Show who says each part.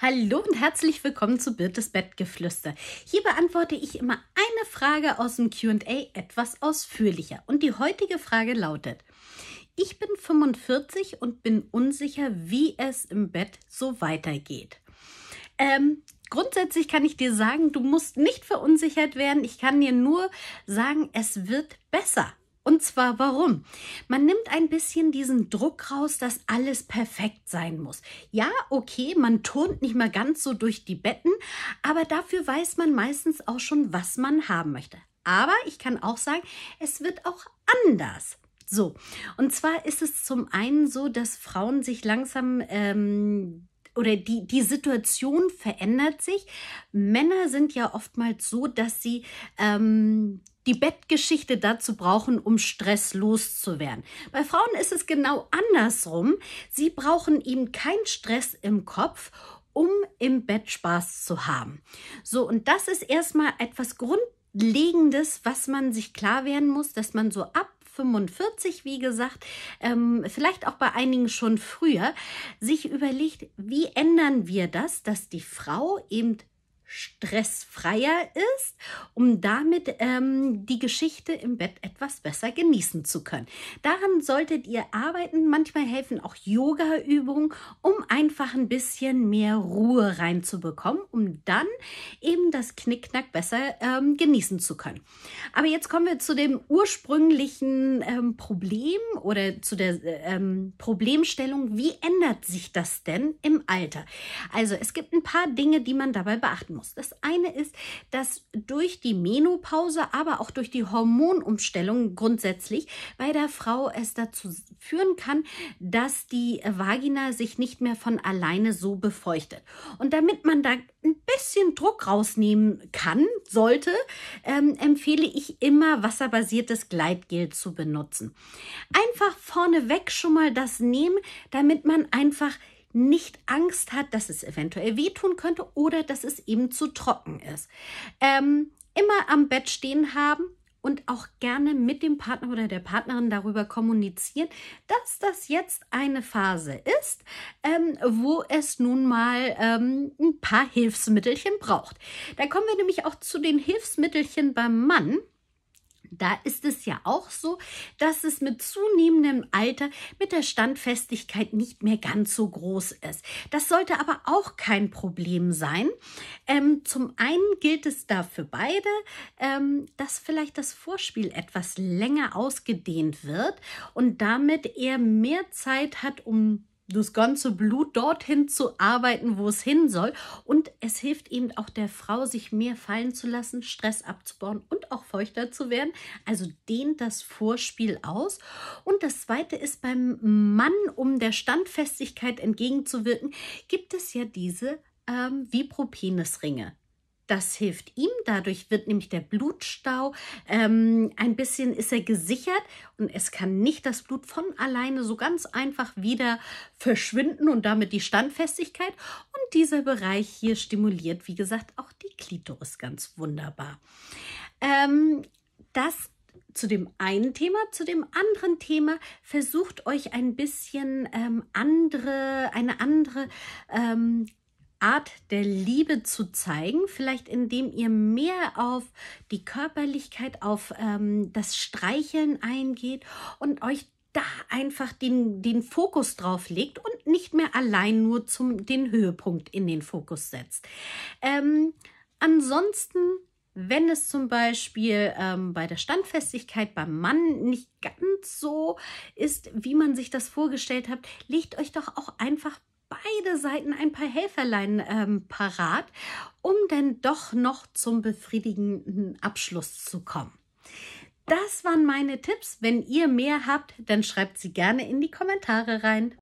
Speaker 1: Hallo und herzlich willkommen zu Birtes Bettgeflüster. Hier beantworte ich immer eine Frage aus dem QA etwas ausführlicher. Und die heutige Frage lautet: Ich bin 45 und bin unsicher, wie es im Bett so weitergeht. Ähm, grundsätzlich kann ich dir sagen, du musst nicht verunsichert werden. Ich kann dir nur sagen, es wird besser. Und zwar warum? Man nimmt ein bisschen diesen Druck raus, dass alles perfekt sein muss. Ja, okay, man turnt nicht mehr ganz so durch die Betten, aber dafür weiß man meistens auch schon, was man haben möchte. Aber ich kann auch sagen, es wird auch anders. So, und zwar ist es zum einen so, dass Frauen sich langsam ähm, oder die, die Situation verändert sich. Männer sind ja oftmals so, dass sie ähm, die Bettgeschichte dazu brauchen, um Stress loszuwerden. Bei Frauen ist es genau andersrum. Sie brauchen eben keinen Stress im Kopf, um im Bett Spaß zu haben. So, und das ist erstmal etwas Grundlegendes, was man sich klar werden muss, dass man so ab 45, wie gesagt, ähm, vielleicht auch bei einigen schon früher, sich überlegt, wie ändern wir das, dass die Frau eben stressfreier ist, um damit ähm, die Geschichte im Bett etwas besser genießen zu können. Daran solltet ihr arbeiten. Manchmal helfen auch Yoga-Übungen, um einfach ein bisschen mehr Ruhe reinzubekommen, um dann eben das Knickknack besser ähm, genießen zu können. Aber jetzt kommen wir zu dem ursprünglichen ähm, Problem oder zu der ähm, Problemstellung, wie ändert sich das denn im Alter? Also es gibt ein paar Dinge, die man dabei beachten Rhythmus. Das eine ist, dass durch die Menopause, aber auch durch die Hormonumstellung grundsätzlich bei der Frau es dazu führen kann, dass die Vagina sich nicht mehr von alleine so befeuchtet. Und damit man da ein bisschen Druck rausnehmen kann, sollte, ähm, empfehle ich immer wasserbasiertes Gleitgel zu benutzen. Einfach vorneweg schon mal das nehmen, damit man einfach nicht Angst hat, dass es eventuell wehtun könnte oder dass es eben zu trocken ist. Ähm, immer am Bett stehen haben und auch gerne mit dem Partner oder der Partnerin darüber kommunizieren, dass das jetzt eine Phase ist, ähm, wo es nun mal ähm, ein paar Hilfsmittelchen braucht. Da kommen wir nämlich auch zu den Hilfsmittelchen beim Mann. Da ist es ja auch so, dass es mit zunehmendem Alter mit der Standfestigkeit nicht mehr ganz so groß ist. Das sollte aber auch kein Problem sein. Ähm, zum einen gilt es da für beide, ähm, dass vielleicht das Vorspiel etwas länger ausgedehnt wird und damit er mehr Zeit hat, um das ganze Blut dorthin zu arbeiten, wo es hin soll. Und es hilft eben auch der Frau, sich mehr fallen zu lassen, Stress abzubauen und auch feuchter zu werden. Also dehnt das Vorspiel aus. Und das Zweite ist beim Mann, um der Standfestigkeit entgegenzuwirken, gibt es ja diese ähm, Vibropenisringe. Das hilft ihm, dadurch wird nämlich der Blutstau ähm, ein bisschen ist er gesichert und es kann nicht das Blut von alleine so ganz einfach wieder verschwinden und damit die Standfestigkeit. Und dieser Bereich hier stimuliert, wie gesagt, auch die Klitoris ganz wunderbar. Ähm, das zu dem einen Thema, zu dem anderen Thema versucht euch ein bisschen ähm, andere, eine andere ähm, Art der Liebe zu zeigen, vielleicht indem ihr mehr auf die Körperlichkeit, auf ähm, das Streicheln eingeht und euch da einfach den, den Fokus drauf legt und nicht mehr allein nur zum den Höhepunkt in den Fokus setzt. Ähm, ansonsten wenn es zum Beispiel ähm, bei der Standfestigkeit beim Mann nicht ganz so ist, wie man sich das vorgestellt hat, legt euch doch auch einfach beide Seiten ein paar Helferlein ähm, parat, um dann doch noch zum befriedigenden Abschluss zu kommen. Das waren meine Tipps. Wenn ihr mehr habt, dann schreibt sie gerne in die Kommentare rein.